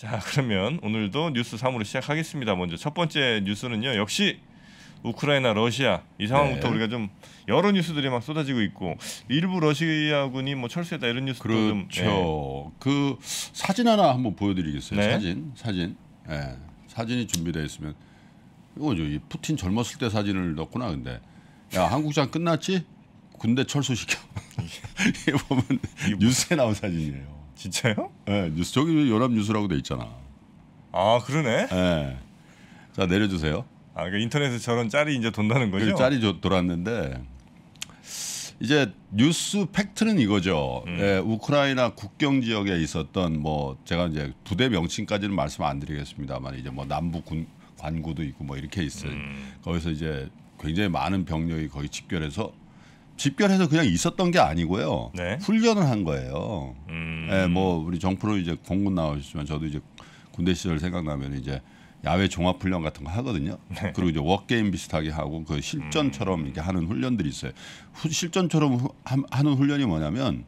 자, 그러면 오늘도 뉴스 3으로 시작하겠습니다. 먼저 첫 번째 뉴스는요. 역시 우크라이나 러시아 이 상황부터 네. 우리가 좀 여러 뉴스들이 막 쏟아지고 있고 일부 러시아군이 뭐 철수했다 이런 뉴스도 그렇죠. 좀 그렇죠. 예. 그 사진 하나 한번 보여드리겠어요. 네. 사진, 사진, 예. 사진이 준비되어 있으면 이거죠. 이 푸틴 젊었을 때 사진을 넣었구나. 근데 야 한국장 끝났지? 군대 철수시켜. 이게 보면 뉴스에 나온 사진이에요. 진짜요? 네, 뉴스 저기 연합 뉴스라고 돼 있잖아. 아 그러네. 네. 자 내려주세요. 아 그러니까 인터넷에 저런 짤이 이제 돈다는 그 거죠? 짤이 돌았는데 이제 뉴스 팩트는 이거죠. 음. 예, 우크라이나 국경 지역에 있었던 뭐 제가 이제 부대 명칭까지는 말씀 안 드리겠습니다만 이제 뭐 남북 군 관구도 있고 뭐 이렇게 있어요. 음. 거기서 이제 굉장히 많은 병력이 거의 집결해서 집결해서 그냥 있었던 게 아니고요. 네. 훈련을 한 거예요. 음. 네, 뭐 우리 정프로 이제 공군 나오셨지만 저도 이제 군대 시절 생각나면 이제 야외 종합 훈련 같은 거 하거든요. 네. 그리고 이제 워게임 비슷하게 하고 그 실전처럼 음. 이렇게 하는 훈련들이 있어요. 후, 실전처럼 후, 하는 훈련이 뭐냐면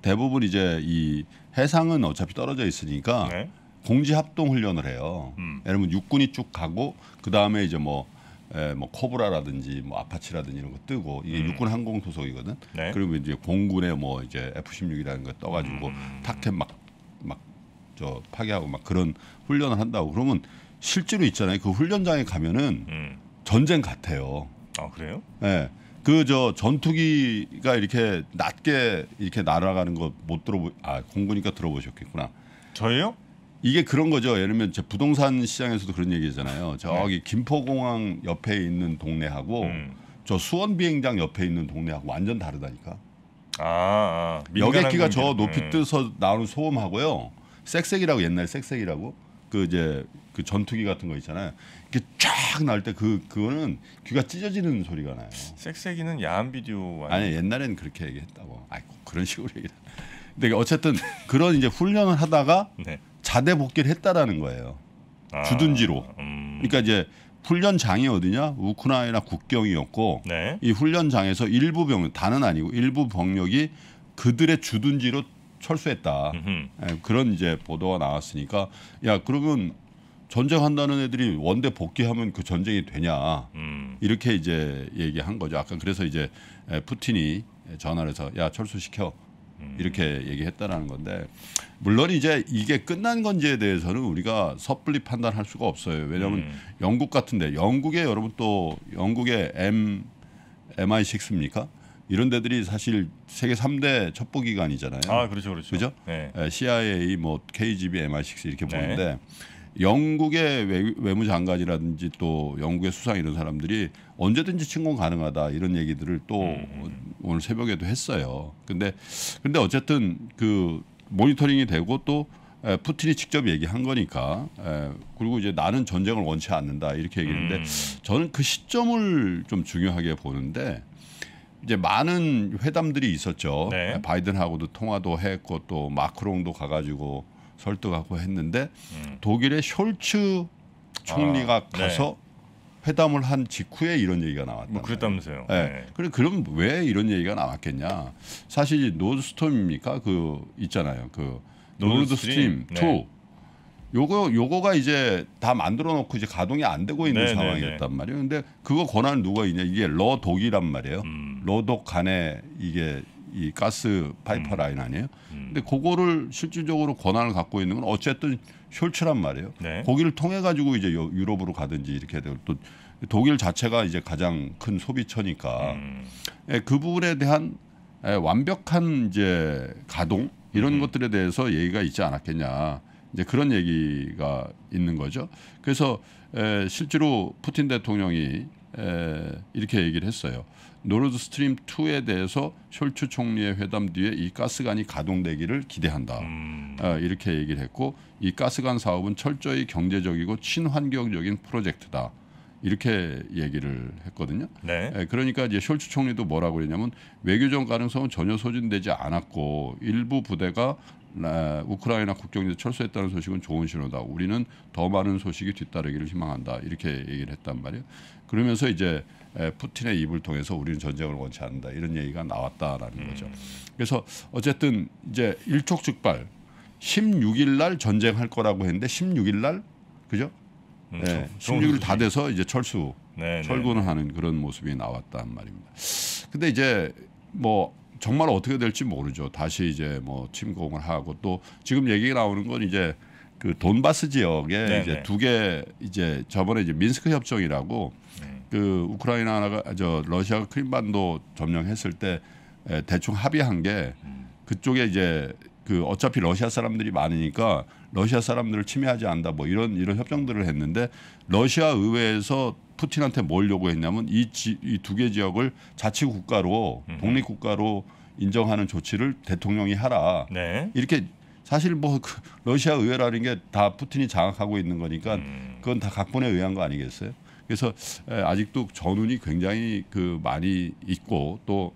대부분 이제 이 해상은 어차피 떨어져 있으니까 네. 공지 합동 훈련을 해요. 음. 예를 들 육군이 쭉 가고 그 다음에 이제 뭐 에, 예, 뭐 코브라라든지 뭐 아파치라든지 이런 거 뜨고 이게 음. 육군 항공 소속이거든. 네. 그리고 이제 공군에 뭐 이제 F-16이라는 거 떠가지고 음. 탁캔 막막 저 파괴하고 막 그런 훈련을 한다고 그러면 실제로 있잖아요. 그 훈련장에 가면은 음. 전쟁 같아요. 아 그래요? 예. 그저 전투기가 이렇게 낮게 이렇게 날아가는 거 못 들어보 아 공군이니까 들어보셨겠구나. 저예요? 이게 그런 거죠. 예를 들면 부동산 시장에서도 그런 얘기잖아요. 저기 네. 김포공항 옆에 있는 동네하고 음. 저 수원 비행장 옆에 있는 동네하고 완전 다르다니까. 아, 아 여객기가 저 높이 음. 뜨서 나오는 소음하고요. 색색이라고 옛날 색색이라고 그 이제 그 전투기 같은 거 있잖아요. 이렇게 쫙날 때 그 그거는 귀가 찢어지는 소리가 나요. 색색이는 야한 비디오 아니 옛날에는 그렇게 얘기했다고. 아이 고 그런 식으로 얘기를. 근데 어쨌든 그런 이제 훈련을 하다가 네. 4대 복귀를 했다라는 거예요. 아, 주둔지로. 음. 그러니까 이제 훈련장이 어디냐? 우크라이나 국경이었고 네. 이 훈련장에서 일부 병 다는 아니고 일부 병력이 그들의 주둔지로 철수했다. 예, 그런 이제 보도가 나왔으니까 야 그러면 전쟁한다는 애들이 원대 복귀하면 그 전쟁이 되냐 음. 이렇게 이제 얘기한 거죠. 아까 그래서 이제 푸틴이 전화를 해서 야 철수시켜 음. 이렇게 얘기했다라는 건데 물론 이제 이게 끝난 건지에 대해서는 우리가 섣불리 판단할 수가 없어요. 왜냐하면 음. 영국 같은데 영국에 여러분 또 영국의 M MI6입니까? 이런 데들이 사실 세계 3대 첩보 기관이잖아요. 아 그렇죠, 그렇죠. 그죠? 네. 예, CIA, 뭐 KGB, MI6 이렇게 네. 보는데 네. 영국의 외무장관이라든지 또 영국의 수상 이런 사람들이 언제든지 침공 가능하다 이런 얘기들을 또 음. 오늘 새벽에도 했어요. 근데 근데 어쨌든 그 모니터링이 되고 또 에, 푸틴이 직접 얘기한 거니까 에, 그리고 이제 나는 전쟁을 원치 않는다 이렇게 얘기했는데 음. 저는 그 시점을 좀 중요하게 보는데 이제 많은 회담들이 있었죠. 네. 바이든하고도 통화도 했고 또 마크롱도 가가지고 설득하고 했는데 음. 독일의 숄츠 총리가 아, 네. 가서 네. 회담을 한 직후에 이런 얘기가 나왔다. 뭐 그랬다면서요. 네. 네. 그래 그럼 왜 이런 얘기가 나왔겠냐? 사실 노드스톰입니까? 그 있잖아요. 그노드스팀림 2. 요거 요거가 이제 다 만들어 놓고 이제 가동이 안 되고 있는 네, 상황이었단 말이에요. 근데 그거 권한 누가 있냐? 이게 러 독이란 말이에요. 음. 러독 간에 이게 이 가스 파이프라인 음. 아니에요? 음. 근데 그거를 실질적으로 권한을 갖고 있는 건 어쨌든 쇼츠란 말이에요. 네. 거기를 통해 가지고 이제 유럽으로 가든지 이렇게 되고 또 독일 자체가 이제 가장 큰 소비처니까 음. 예, 그 부분에 대한 예, 완벽한 이제 가동 이런 음. 것들에 대해서 얘기가 있지 않았겠냐. 이제 그런 얘기가 있는 거죠. 그래서 에, 예, 실제로 푸틴 대통령이 에, 예, 이렇게 얘기를 했어요. 노르드 스트림 2에 대해서 숄츠 총리의 회담 뒤에 이 가스관이 가동되기를 기대한다. 음. 어, 이렇게 얘기를 했고 이 가스관 사업은 철저히 경제적이고 친환경적인 프로젝트다. 이렇게 얘기를 했거든요. 네. 예, 그러니까 이제 숄츠 총리도 뭐라고 그랬냐면 외교적 가능성은 전혀 소진되지 않았고 일부 부대가 에, 아, 우크라이나 국경에서 철수했다는 소식은 좋은 신호다. 우리는 더 많은 소식이 뒤따르기를 희망한다. 이렇게 얘기를 했단 말이에요. 그러면서 이제 푸틴의 입을 통해서 우리는 전쟁을 원치 않는다 이런 얘기가 나왔다라는 음. 거죠. 그래서 어쨌든 이제 일촉즉발 16일 날 전쟁할 거라고 했는데 16일 날 그죠? 음, 네, 예, 16일 다 돼서 이제 철수 네, 네. 철군을 네. 하는 그런 모습이 나왔단 말입니다. 근데 이제 뭐 정말 어떻게 될지 모르죠. 다시 이제 뭐 침공을 하고 또 지금 얘기 가 나오는 건 이제 그 돈바스 지역에 네네. 이제 네. 두개 이제 저번에 이제 민스크 협정이라고 네. 그 우크라이나가 저 러시아가 크림반도 점령했을 때 대충 합의한 게 음. 그쪽에 이제 그 어차피 러시아 사람들이 많으니까 러시아 사람들을 침해하지 않는다 뭐 이런 이런 협정들을 했는데 러시아 의회에서 푸틴한테 뭘 요구했냐면 이이두 개 지역을 자치 국가로 독립 국가로 인정하는 조치를 대통령이 하라. 네. 이렇게 사실 뭐 그 러시아 의회라는 게 다 푸틴이 장악하고 있는 거니까 음. 그건 다 각본에 의한 거 아니겠어요? 그래서 아직도 전운이 굉장히 그 많이 있고 또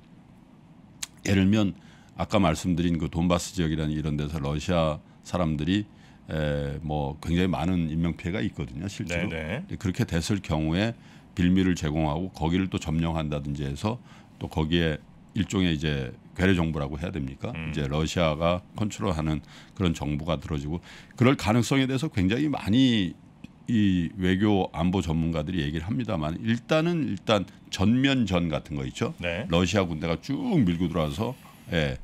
예를 들면 아까 말씀드린 그 돈바스 지역이라는 이런 데서 러시아 사람들이 에뭐 굉장히 많은 인명 피해가 있거든요 실제로 네네. 네. 그렇게 됐을 경우에 빌미를 제공하고 거기를 또 점령한다든지 해서 또 거기에 일종의 이제 괴뢰 정부라고 해야 됩니까? 음. 이제 러시아가 컨트롤하는 그런 정부가 들어지고 그럴 가능성에 대해서 굉장히 많이 이 외교 안보 전문가들이 얘기를 합니다만 일단은 일단 전면전 같은 거 있죠. 네. 러시아 군대가 쭉 밀고 들어와서 예,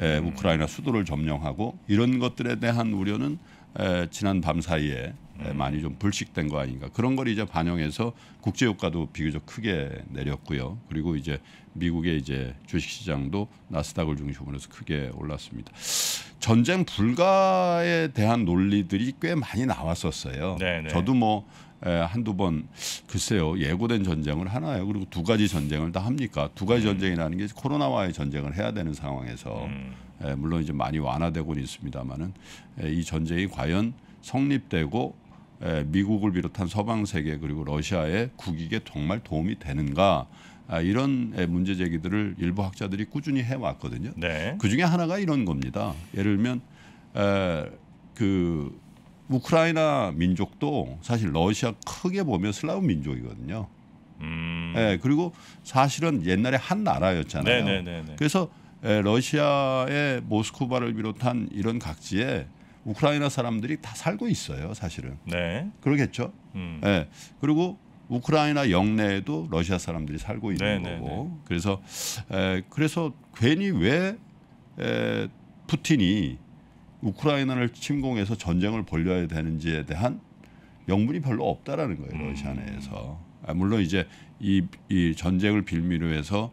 예, 음. 우크라이나 수도를 점령하고 이런 것들에 대한 우려는 지난 밤 사이에 음. 많이 좀 불식된 거 아닌가 그런 걸 이제 반영해서 국제 효과도 비교적 크게 내렸고요. 그리고 이제 미국의 이제 주식 시장도 나스닥을 중심으로 해서 크게 올랐습니다. 전쟁 불가에 대한 논리들이 꽤 많이 나왔었어요. 네네. 네. 저도 뭐 에, 한두 번 글쎄요 예고된 전쟁을 하나요 그리고 두 가지 전쟁을 다 합니까 두 가지 음. 전쟁이라는 게 코로나와의 전쟁을 해야 되는 상황에서 음. 예, 물론 이제 많이 완화되고는 있습니다만은 예, 이 전쟁이 과연 성립되고 예, 미국을 비롯한 서방 세계 그리고 러시아의 국익에 정말 도움이 되는가 아, 이런 문제 제기들을 일부 학자들이 꾸준히 해왔거든요. 네. 그 중에 하나가 이런 겁니다. 예를 들면 그 우크라이나 민족도 사실 러시아 크게 보면 슬라브 민족이거든요. 음. 예, 그리고 사실은 옛날에 한 나라였잖아요. 네네네네. 네, 네, 네. 그래서 예, 러시아의 모스크바를 비롯한 이런 각지에 우크라이나 사람들이 다 살고 있어요, 사실은. 네. 그러겠죠. 음. 네. 그리고 우크라이나 영내에도 러시아 사람들이 살고 있는 네네네. 네, 거고. 네. 그래서 에, 예, 그래서 괜히 왜 에, 푸틴이 우크라이나를 침공해서 전쟁을 벌려야 되는지에 대한 영문이 별로 없다라는 거예요, 음. 러시아 내에서. 음. 아, 물론 이제 이, 이 전쟁을 빌미로 해서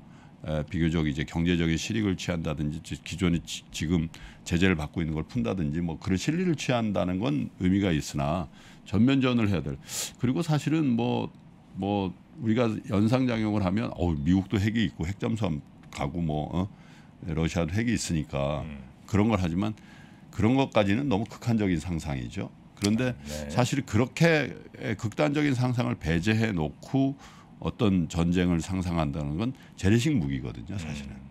비교적 이제 경제적인 실익을 취한다든지 기존에 지금 제재를 받고 있는 걸 푼다든지 뭐 그런 실리를 취한다는 건 의미가 있으나 전면전을 해야 될 그리고 사실은 뭐뭐 뭐 우리가 연상작용을 하면 어 미국도 핵이 있고 핵잠수함 가고 뭐 어? 러시아도 핵이 있으니까 음. 그런 걸 하지만 그런 것까지는 너무 극한적인 상상이죠. 그런데 아, 네. 사실 그렇게 극단적인 상상을 배제해 놓고 어떤 전쟁을 상상한다는 건 재래식 무기거든요, 사실은. 음.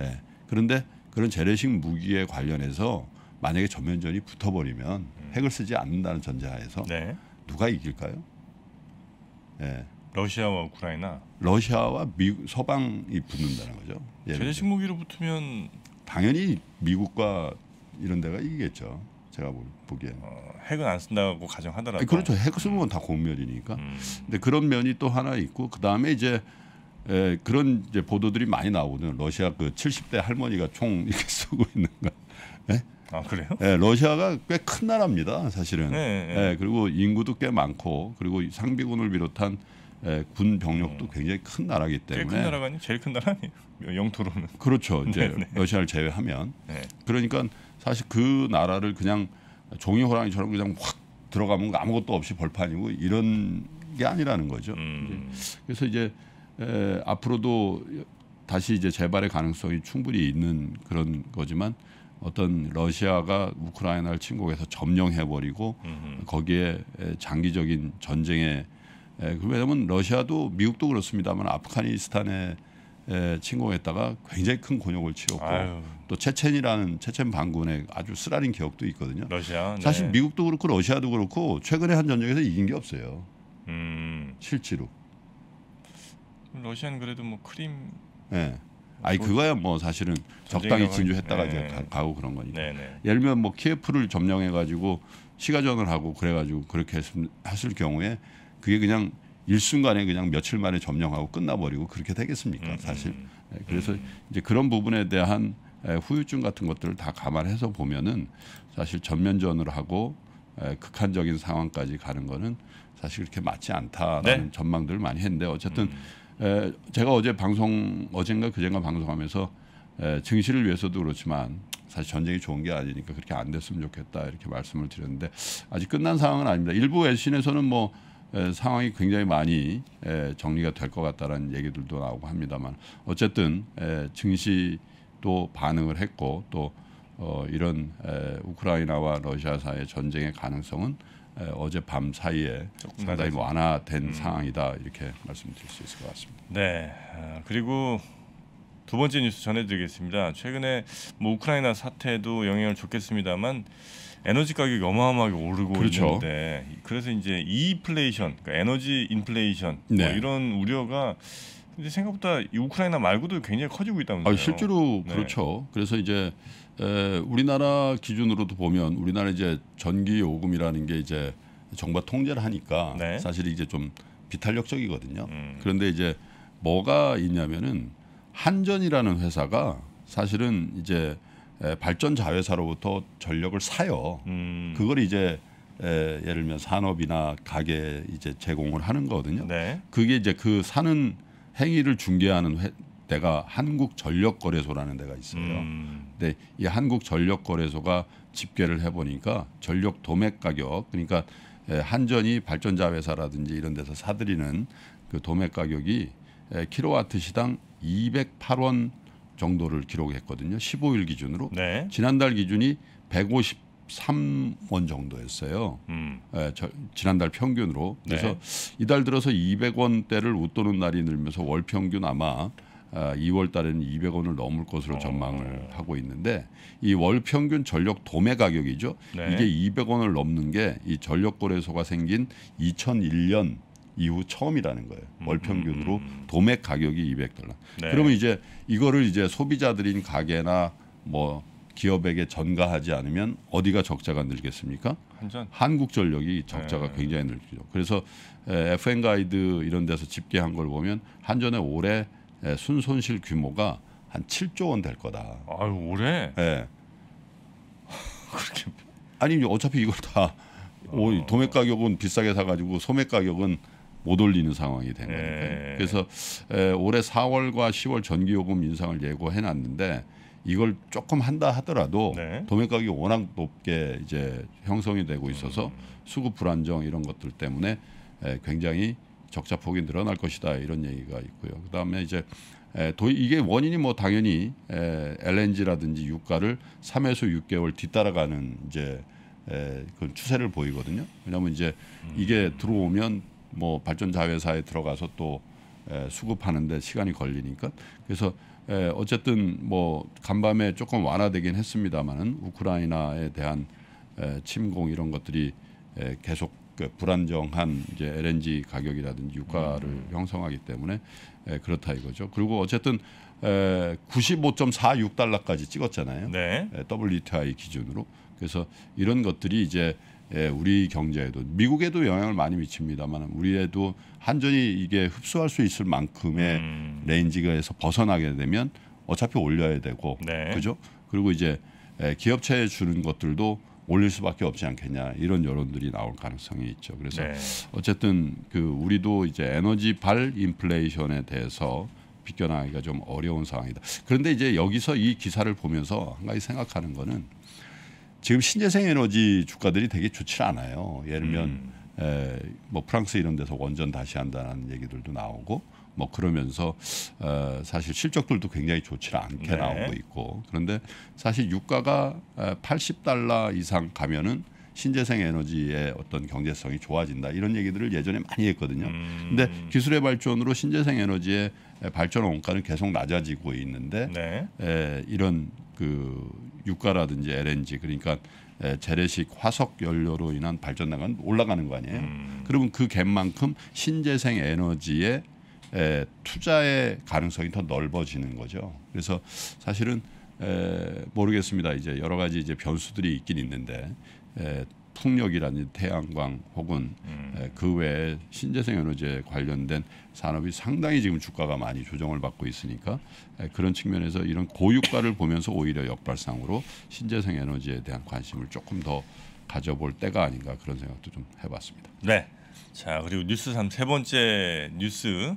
예. 네. 그런데 그런 재래식 무기에 관련해서 만약에 전면전이 붙어버리면 음. 핵을 쓰지 않는다는 전제하에서 네. 누가 이길까요? 예. 러시아와 우크라이나. 러시아와 미국 서방이 붙는다는 거죠. 재래식 무기로 붙으면 당연히 미국과 이런 데가 이기겠죠. 제가 보기엔 어, 핵은 안 쓴다고 가정하더라도 아니, 그렇죠 핵 쓰는 건다 공멸이니까 음. 근데 그런 면이 또 하나 있고 그다음에 이제 에, 그런 이제 보도들이 많이 나오거 러시아 그 70대 할머니가 총 이렇게 쓰고 있는 거아 예? 그래요? 예, 러시아가 꽤 큰 나라입니다 사실은 네, 네. 예, 그리고 인구도 꽤 많고 그리고 상비군을 비롯한 예, 군 병력도 음. 굉장히 큰 나라기 때문에 제큰 나라가 아니 제일 큰 나라 아니에요 영토로는 그렇죠 이제 네네. 네. 러시아를 제외하면 네. 그러니까 사실 그 나라를 그냥 종이 호랑이처럼 그냥 확 들어가면 아무것도 없이 벌판이고 이런 게 아니라는 거죠. 음. 그래서 이제 에, 앞으로도 다시 이제 재발의 가능성이 충분히 있는 그런 거지만 어떤 러시아가 우크라이나를 침공해서 점령해 버리고 거기에 장기적인 전쟁에 에, 왜냐하면 러시아도 미국도 그렇습니다만 아프가니스탄에 에, 예, 침공했다가 굉장히 큰 곤욕을 치웠고 아유. 또 체첸이라는 체첸 반군의 아주 쓰라린 기억도 있거든요. 러시아, 네. 사실 미국도 그렇고 러시아도 그렇고 최근에 한 전쟁에서 이긴 게 없어요. 음. 실제로. 러시아는 그래도 뭐 크림. 네. 아니 뭐 그거야 뭐 사실은 적당히 진주했다가 네. 이제 가고 그런 거니까. 네, 네. 예를 들면 뭐 키예프를 점령해 가지고 시가전을 하고 그래 가지고 그렇게 했을 경우에 그게 그냥 일순간에 그냥 며칠 만에 점령하고 끝나버리고 그렇게 되겠습니까 음, 음. 사실 예, 그래서 음. 이제 그런 부분에 대한 예, 후유증 같은 것들을 다 감안해서 보면은 사실 전면전을 하고 예, 극한적인 상황까지 가는 거는 사실 그렇게 맞지 않다라는 네? 전망들을 많이 했는데 어쨌든 음. 제가 어제 방송 어젠가 그젠가 방송하면서 증시를 위해서도 그렇지만 사실 전쟁이 좋은 게 아니니까 그렇게 안 됐으면 좋겠다 이렇게 말씀을 드렸는데 아직 끝난 상황은 아닙니다. 일부 외신에서는 뭐 상황이 굉장히 많이 정리가 될 것같다는 얘기들도 나오고 합니다만 어쨌든 증시도 반응을 했고 또 어, 이런 우크라이나와 러시아 사이의 전쟁의 가능성은 어제밤 사이에 상당히 완화된 음. 상황이다 이렇게 말씀드릴 수 있을 것 같습니다. 네. 아, 그리고 두 번째 뉴스 전해드리겠습니다. 최근에 뭐 우크라이나 사태도 영향을 줬겠습니다만 에너지 가격이 어마어마하게 오르고 그렇죠. 있는데 그래서 이제 이플레이션, 그러니까 에너지 인플레이션 뭐 네. 뭐 이런 우려가 근데 생각보다 우크라이나 말고도 굉장히 커지고 있다면서요. 아, 실제로 네. 그렇죠. 네. 그래서 이제 에, 우리나라 기준으로도 보면 우리나라 이제 전기 요금이라는 게 이제 정부가 통제를 하니까 네. 사실 이제 좀 비탄력적이거든요. 음. 그런데 이제 뭐가 있냐면은 한전이라는 회사가 사실은 이제 발전 자회사로부터 전력을 사요. 음. 그걸 이제 예를 들면 산업이나 가게 이제 제공을 하는 거거든요. 네. 그게 이제 그 사는 행위를 중개하는 회, 데가 한국전력거래소라는 데가 있어요. 음. 근데 이 한국전력거래소가 집계를 해보니까 전력 도매 가격 그러니까 한전이 발전자회사라든지 이런 데서 사들이는 그 도매 가격이 예, 킬로와트 시당 208원 정도를 기록했거든요. 15일 기준으로 네. 지난달 기준이 153원 정도였어요. 음. 예, 저, 지난달 평균으로 네. 그래서 네. 이달 들어서 200원대를 웃도는 날이 늘면서 월 평균 아마 아, 2월 달에는 200원을 넘을 것으로 어. 전망을 하고 있는데 이월 평균 전력 도매 가격이죠. 네. 이게 200원을 넘는 게 이 전력 거래소가 생긴 2001년 이후 처음이라는 거예요. 음, 월 평균으로 음, 음. 도매 가격이 200달러. 네. 그러면 이제 이거를 이제 소비자들인 가게나 뭐 기업에게 전가하지 않으면 어디가 적자가 늘겠습니까? 한전. 한국전력이 적자가 네. 굉장히 늘죠. 그래서 FN 가이드 이런 데서 집계한 걸 보면 한전의 올해 순손실 규모가 한 7조 원 될 거다. 아, 올해? 예. 네. 그렇게 아니 어차피 이걸 다 어... 도매 가격은 비싸게 사가지고 소매 가격은 못 올리는 상황이 된 거니까요. 네. 그래서 에, 올해 4월과 10월 전기요금 인상을 예고해 놨는데 이걸 조금 한다 하더라도 네. 도매 가격이 워낙 높게 이제 형성이 되고 있어서 음. 수급 불안정 이런 것들 때문에 에, 굉장히 적자 폭이 늘어날 것이다 이런 얘기가 있고요. 그다음에 이제 에, 이게 원인이 뭐 당연히 에, LNG라든지 유가를 3에서 6개월 뒤따라가는 이제 에, 그 추세를 보이거든요. 왜냐하면 이제 음. 이게 들어오면 뭐 발전자회사에 들어가서 또 에, 수급하는데 시간이 걸리니까 그래서 에, 어쨌든 뭐 간밤에 조금 완화되긴 했습니다만은 우크라이나에 대한 에, 침공 이런 것들이 에, 계속 그 불안정한 이제 LNG 가격이라든지 유가를 음. 형성하기 때문에 에, 그렇다 이거죠. 그리고 어쨌든 에, 95.46달러까지 찍었잖아요. 네. 에, WTI 기준으로. 그래서 이런 것들이 이제 예, 우리 경제에도 미국에도 영향을 많이 미칩니다만 우리에도 한전이 이게 흡수할 수 있을 만큼의 음. 레인지가에서 벗어나게 되면 어차피 올려야 되고 네. 그죠? 그리고 이제 예, 기업체에 주는 것들도 올릴 수밖에 없지 않겠냐 이런 여론들이 나올 가능성이 있죠. 그래서 네. 어쨌든 그 우리도 이제 에너지 발 인플레이션에 대해서 비껴나기가좀 어려운 상황이다. 그런데 이제 여기서 이 기사를 보면서 한 가지 생각하는 거는 지금 신재생 에너지 주가들이 되게 좋지 않아요. 예를 들면 음. 에, 뭐 프랑스 이런 데서 원전 다시 한다는 얘기들도 나오고 뭐 그러면서 어, 사실 실적들도 굉장히 좋지 않게 네. 나오고 있고 그런데 사실 유가가 80달러 이상 가면은 신재생 에너지의 어떤 경제성이 좋아진다 이런 얘기들을 예전에 많이 했거든요. 음. 근데 기술의 발전으로 신재생 에너지의 예, 발전 원가는 계속 낮아지고 있는데 네. 에, 예, 이런 그 유가라든지 LNG 그러니까 에, 예, 재래식 화석 연료로 인한 발전 나간 올라가는 거 아니에요. 음. 그러면 그 갭만큼 신재생 에너지의 에, 투자의 가능성이 더 넓어지는 거죠. 그래서 사실은 에, 모르겠습니다. 이제 여러 가지 이제 변수들이 있긴 있는데 에, 풍력이라든지 태양광 혹은 음. 예, 그 외에 신재생 에너지에 관련된 산업이 상당히 지금 주가가 많이 조정을 받고 있으니까 예, 그런 측면에서 이런 고유가를 보면서 오히려 역발상으로 신재생 에너지에 대한 관심을 조금 더 가져볼 때가 아닌가 그런 생각도 좀 해봤습니다. 네. 자 그리고 뉴스 3 세 번째 뉴스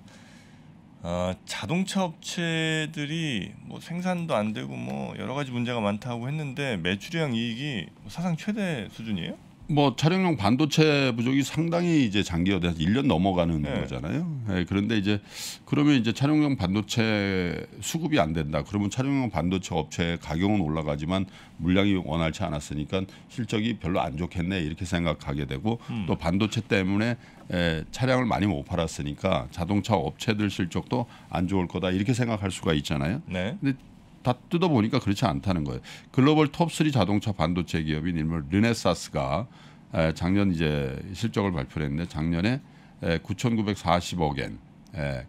어, 자동차 업체들이 뭐 생산도 안 되고 뭐 여러 가지 문제가 많다고 했는데 매출이랑 이익이 뭐 사상 최대 수준이에요? 뭐 촬영용 반도체 부족이 상당히 이제 장기화돼서 1년 넘어가는 네. 거잖아요. 네, 그런데 이제 그러면 이제 촬영용 반도체 수급이 안 된다. 그러면 촬영용 반도체 업체의 가격은 올라가지만 물량이 원활치 않았으니까 실적이 별로 안 좋겠네 이렇게 생각하게 되고 음. 또 반도체 때문에 에, 예, 차량을 많이 못 팔았으니까 자동차 업체들 실적도 안 좋을 거다 이렇게 생각할 수가 있잖아요. 네. 근데 다 뜯어보니까 그렇지 않다는 거예요. 글로벌 톱3 자동차 반도체 기업인 일몰 르네사스가 작년 이제 실적을 발표를 했는데 작년에 9,940억엔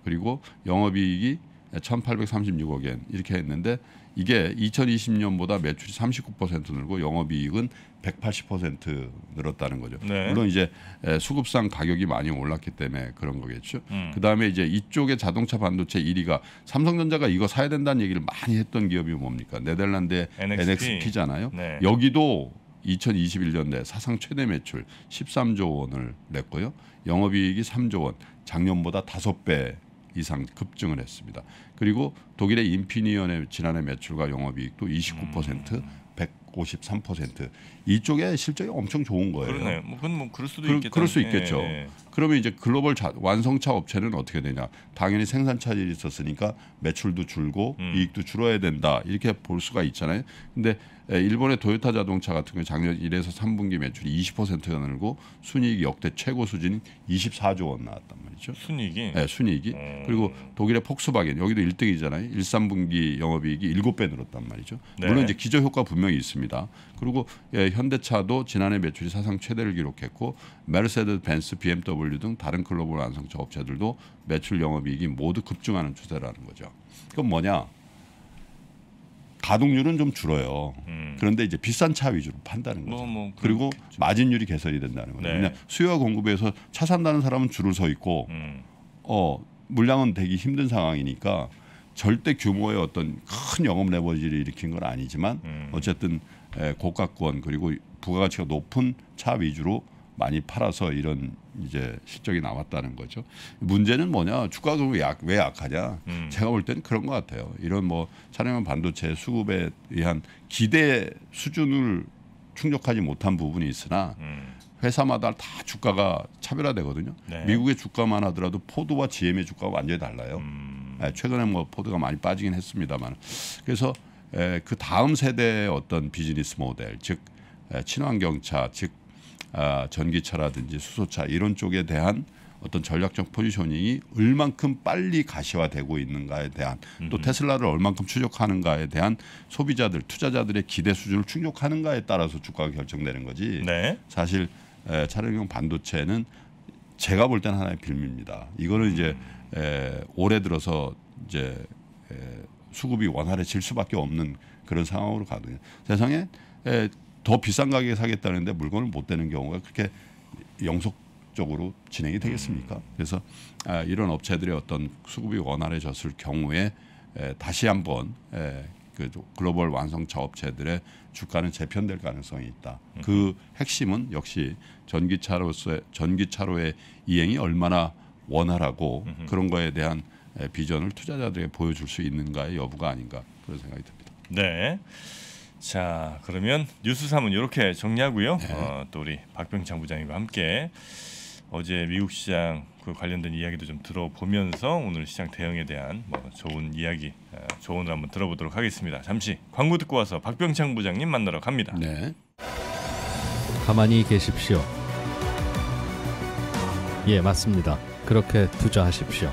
그리고 영업이익이 1,836억엔 이렇게 했는데 이게 2020년보다 매출이 39% 늘고 영업이익은 180% 늘었다는 거죠. 네. 물론 이제 수급상 가격이 많이 올랐기 때문에 그런 거겠죠. 음. 그 다음에 이제 이쪽에 자동차 반도체 1위가 삼성전자가 이거 사야 된다는 얘기를 많이 했던 기업이 뭡니까? 네덜란드의 NXP. 잖아요 네. 여기도 2021년대 사상 최대 매출 13조 원을 냈고요. 영업이익이 3조 원, 작년보다 5배 이상 급증을 했습니다. 그리고 독일의 인피니언의 지난해 매출과 영업이익도 29% 음. 153% 이쪽에 실적이 엄청 좋은 거예요. 그러네요. 뭐 그건 뭐 그럴 수도 그, 있겠죠. 그럴 수 있겠죠. 예, 예, 예. 그러면 이제 글로벌 자, 완성차 업체는 어떻게 되냐? 당연히 생산 차질이 있었으니까 매출도 줄고 음. 이익도 줄어야 된다. 이렇게 볼 수가 있잖아요. 근데 일본의 도요타 자동차 같은 경우 작년 1에서 3분기 매출이 20%가 늘고 순이익이 역대 최고 수준인 24조 원 나왔단 말이죠. 순이익이? 네, 순이익이. 음. 그리고 독일의 폭스바겐 여기도 1등이잖아요. 1, 3분기 영업이익이 7배 늘었단 말이죠. 네. 물론 이제 기저효과 분명히 있습니다. 그리고 예, 현대차도 지난해 매출이 사상 최대를 기록했고 메르세데스 벤츠, BMW 등 다른 글로벌 완성차 업체들도 매출 영업이익이 모두 급증하는 추세라는 거죠. 그건 뭐냐? 가동률은 좀 줄어요. 음. 그런데 이제 비싼 차 위주로 판다는 뭐, 거죠. 뭐, 뭐, 그리고 마진율이 개선이 된다는 거죠. 네. 수요와 공급에서 차 산다는 사람은 줄을 서 있고 음. 어, 물량은 되기 힘든 상황이니까 절대 규모의 어떤 큰 영업 레버지를 일으킨 건 아니지만 음. 어쨌든 예, 고가권 그리고 부가가치가 높은 차 위주로 많이 팔아서 이런 이제 실적이 나왔다는 거죠. 문제는 뭐냐 주가도 왜 약하냐? 음. 제가 볼 때는 그런 것 같아요. 이런 뭐 차량용 반도체 수급에 의한 기대 수준을 충족하지 못한 부분이 있으나 음. 회사마다 다 주가가 차별화되거든요. 네. 미국의 주가만 하더라도 포드와 GM의 주가가 완전히 달라요. 음. 예, 최근에 뭐 포드가 많이 빠지긴 했습니다만 그래서 예, 그 다음 세대의 어떤 비즈니스 모델, 즉 예, 친환경차, 즉 아, 전기차라든지 수소차 이런 쪽에 대한 어떤 전략적 포지셔닝이 얼만큼 빨리 가시화되고 있는가에 대한 또 테슬라를 얼만큼 추적하는가에 대한 소비자들 투자자들의 기대 수준을 충족하는가에 따라서 주가가 결정되는 거지 네. 사실 예, 차량용 반도체는 제가 볼 때는 하나의 빌미입니다 이거는 이제 에, 음. 올해 들어서 이제 에, 수급이 원활해질 수밖에 없는 그런 상황으로 가거든요. 세상에 더 비싼 가격에 사겠다는데 물건을 못 되는 경우가 그렇게 영속적으로 진행이 되겠습니까? 음. 그래서 아, 이런 업체들의 어떤 수급이 원활해졌을 경우에 다시 한번 그 글로벌 완성차 업체들의 주가는 재편될 가능성이 있다. 그 음. 핵심은 역시 전기차로서의 전기차로의 이행이 얼마나 원활하고 그런 거에 대한 비전을 투자자들에게 보여줄 수 있는가의 여부가 아닌가 그런 생각이 듭니다. 네. 자 그러면 뉴스 3은 이렇게 정리하고요. 네. 어, 또 우리 박병창 부장님과 함께 어제 미국 시장 그 관련된 이야기도 좀 들어보면서 오늘 시장 대응에 대한 뭐 좋은 이야기 어, 조언을 한번 들어보도록 하겠습니다. 잠시 광고 듣고 와서 박병창 부장님 만나러 갑니다. 네. 가만히 계십시오. 예 맞습니다. 그렇게 투자하십시오.